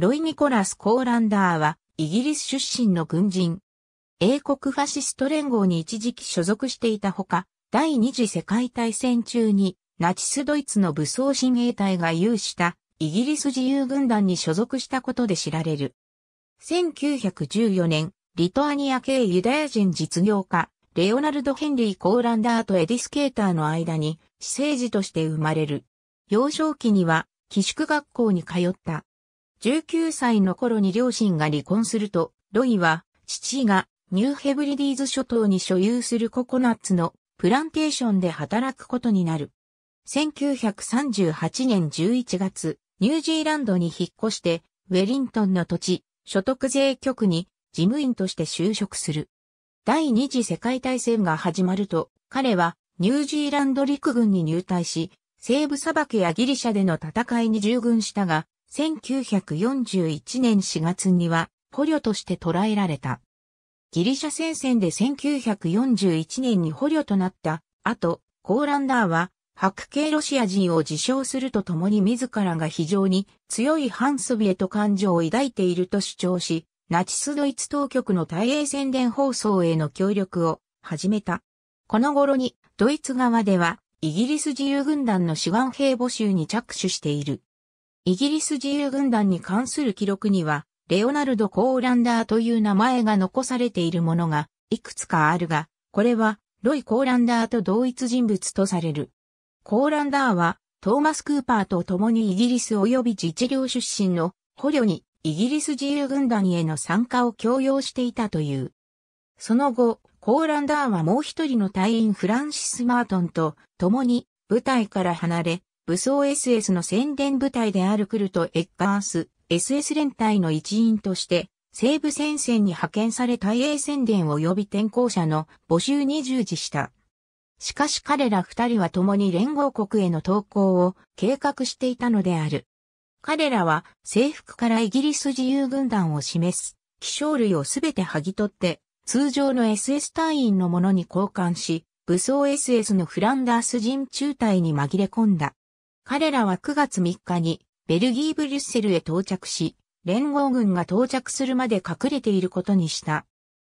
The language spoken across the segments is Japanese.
ロイ・ニコラス・コーランダーは、イギリス出身の軍人。英国ファシスト連合に一時期所属していたほか、第二次世界大戦中に、ナチスドイツの武装親衛隊が有したイギリス自由軍団に所属したことで知られる。1914年、リトアニア系ユダヤ人実業家、レオナルド・ヘンリー・コーランダーとエディス・ケーターの間に、私生児として生まれる。幼少期には、寄宿学校に通った。19歳の頃に両親が離婚すると、ロイは、父がニューヘブリディーズ諸島に所有するココナッツのプランテーションで働くことになる。1938年11月、ニュージーランドに引っ越して、ウェリントンの土地、所得税局に事務員として就職する。第二次世界大戦が始まると、彼はニュージーランド陸軍に入隊し、西部砂漠やギリシャでの戦いに従軍したが、1941年4月には捕虜として捕らえられた。ギリシャ戦線で1941年に捕虜となった後、コーランダーは白系ロシア人を自称するとともに自らが非常に強い反ソビエト感情を抱いていると主張し、ナチスドイツ当局の対英宣伝放送への協力を始めた。この頃にドイツ側ではイギリス自由軍団の志願兵募集に着手している。イギリス自由軍団に関する記録には、レオナルド・コーランダーという名前が残されているものが、いくつかあるが、これは、ロイ・コーランダーと同一人物とされる。コーランダーは、トーマス・クーパーと共にイギリス及び自治領出身の捕虜にイギリス自由軍団への参加を強要していたという。その後、コーランダーはもう一人の隊員フランシス・マートンと共に部隊から離れ、武装 SS の宣伝部隊であるクルト・エッカース、SS 連隊の一員として、西部戦線に派遣された英宣伝及び転校者の募集に従事した。しかし彼ら二人は共に連合国への投降を計画していたのである。彼らは制服からイギリス自由軍団を示す希少類をすべて剥ぎ取って通常の SS 隊員のものに交換し武装 SS のフランダース人中隊に紛れ込んだ。彼らは9月3日にベルギーブリュッセルへ到着し、連合軍が到着するまで隠れていることにした。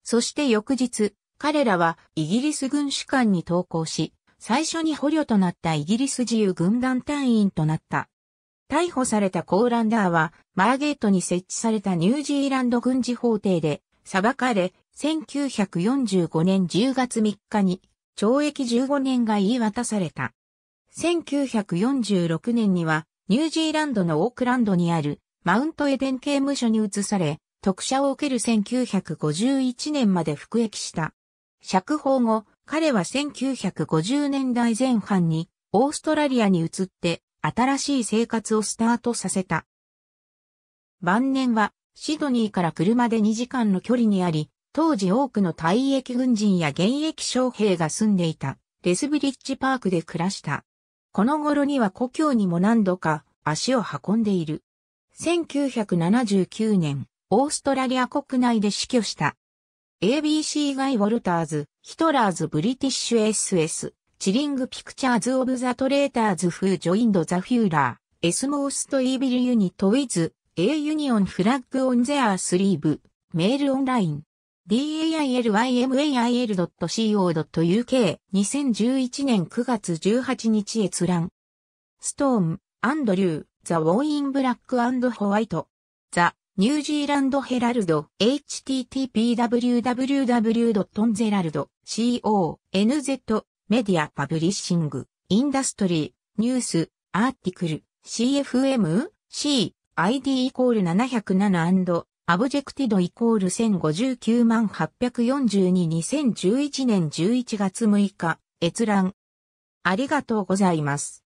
そして翌日、彼らはイギリス軍主官に投降し、最初に捕虜となったイギリス自由軍団隊員となった。逮捕されたコーランダーは、マーゲートに設置されたニュージーランド軍事法廷で、裁かれ、1945年10月3日に、懲役15年が言い渡された。1946年にはニュージーランドのオークランドにあるマウントエデン刑務所に移され、特赦を受ける1951年まで服役した。釈放後、彼は1950年代前半にオーストラリアに移って新しい生活をスタートさせた。晩年はシドニーから車で2時間の距離にあり、当時多くの退役軍人や現役将兵が住んでいたレスブリッジパークで暮らした。この頃には故郷にも何度か足を運んでいる。1979年、オーストラリア国内で死去した。ABC ガイ・ウォルターズ、ヒトラーズ・ブリティッシュ SS、チリング・ピクチャーズ・オブ・ザ・トレーターズ・フー・ジョインド・ザ・フューラー、エスモースト・イービル・ユニット・ウィズ、A ユニオン・フラッグ・オン・ゼアー・スリーブ、メール・オンライン。dailymaiL.co.uk 2011年9月18日閲覧。ストーン、アンドリュー、ザ・ウォーイン・ブラック・アンド・ホワイト。ザ・ニュージーランド・ヘラルド、httpwww.onzerald.co.nz メディア・パブリッシング、インダストリー、ニュース、アーティクル、CFM、C、ID イコール 707& アブジェクティドイコール1059万8422011年11月6日、閲覧。ありがとうございます。